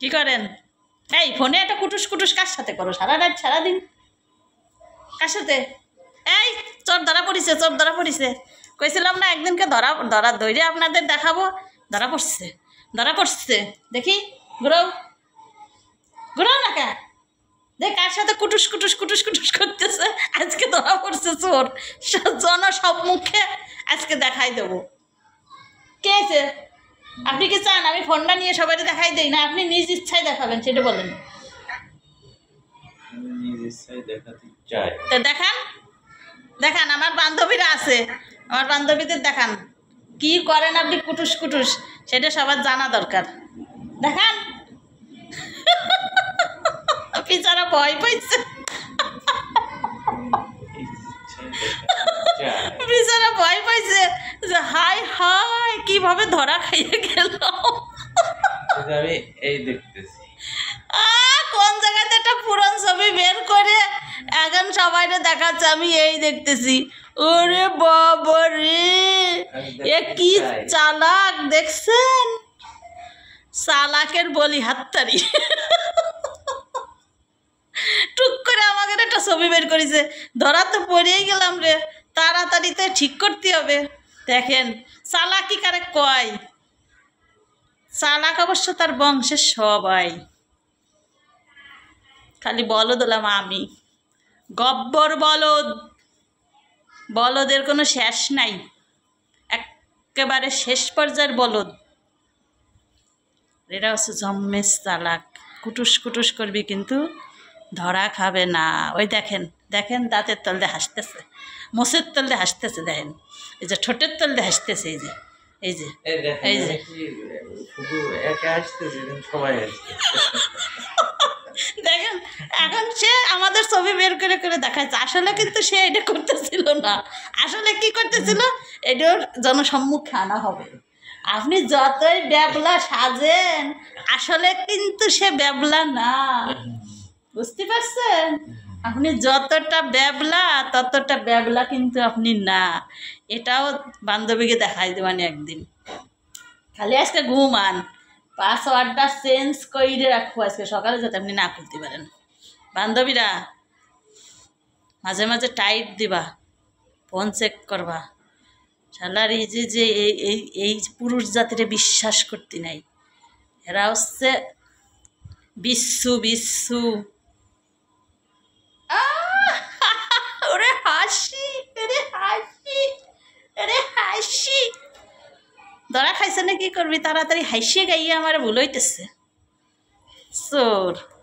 কি করেন এই ফোনে একটা কুটুস কুটুস কার সাথে করো সারা রাত সারাদিন কার সাথে এই চোর ধরা পড়িছে চোর ধরা পড়িছে কইছিলাম না একদিনকে ধরা ধরা ধরে আপনাদের দেখাবো ধরা পড়ছে ধরা পড়ছে দেখি ঘুরাও ঘুরাও না কা দেখ কার সাথে কুটুস কুটুস কুটুস কুটুস করতেছে আজকে ধরা পড়ছে চোর জন সব মুখে আজকে দেখাই দেবো কে আছে আপনি কি চান আমি ফোনটা নিয়ে সবাই দেখাই দিই না আপনি নিজ ইচ্ছায় দেখাবেন সেটা বলেন দেখান দেখান আমার বান্ধবীরা আছে আমার বান্ধবীদের দেখান কি করেন আপনি কুটুস কুটুস সেটা সবার জানা দরকার দেখান বিচারা ভয় পাইছে কিভাবে ধরা খাইয়ে গেল আমি এই দেখতেছি কোন জায়গাতে একটা পুরন ছবি বের করে এখন সবাইরে দেখাচ্ছে আমি এই দেখতেছি ওরে বাবরে এ কি চালাক দেখছেন চালাকের বলি হাততারি টুক করে আমাকে একটা ছবি বের করেছে ধরা তো পড়েই গেলাম রে তাড়াতাড়িতে ঠিক করতে হবে দেখেন চালাকি কারে কয় চালাক অবশ্য তার বংশের সবাই খালি বলদ দিলাম আমি গব্বর বলদ বলদের কোনো শেষ নাই একেবারে শেষ পর্যায়ের বলদ এরা হচ্ছে জম্মেস চালাক কুটুস কুটুস করবি কিন্তু ধরা খাবে না ওই দেখেন দেখেন দাঁতের তলদে হাসতেছে মোষের তলদে হাসতেছে দেখেন এই যে ঠোঁটের তলদে হাসতেছে এই যে এই যে এই যে দেখেন এখন সে আমাদের ছবি বের করে করে দেখাচ্ছে আসলে কিন্তু সে এটা করতেছিল না আসলে কি করতেছিল এটার জনসম্মুখে আনা হবে আপনি যতই ব্যাবলা সাজেন আসলে কিন্তু সে ব্যাবলা না বুঝতে পারছেন আপনি যতটা ব্যাবলা ততটা ব্যাবলা কিন্তু আপনি না এটাও বান্ধবীকে দেখাই দেবেন একদিন খালি আজকে ঘুমান পাসওয়ার্ডটা চেঞ্জ করে রাখবো আজকে সকালে যাতে আপনি না খুলতে পারেন বান্ধবীরা মাঝে মাঝে টাইট দিবা ফোন চেক করবা শালার এই যে যে এই এই এই পুরুষ জাতির বিশ্বাস করতে নাই এরা হচ্ছে বিশ্ব বিশ্ব ধরা খাইছে না কি করবি তাড়াতাড়ি হাসিয়ে গাইয়ে আমার ভুল হইতেছে চোর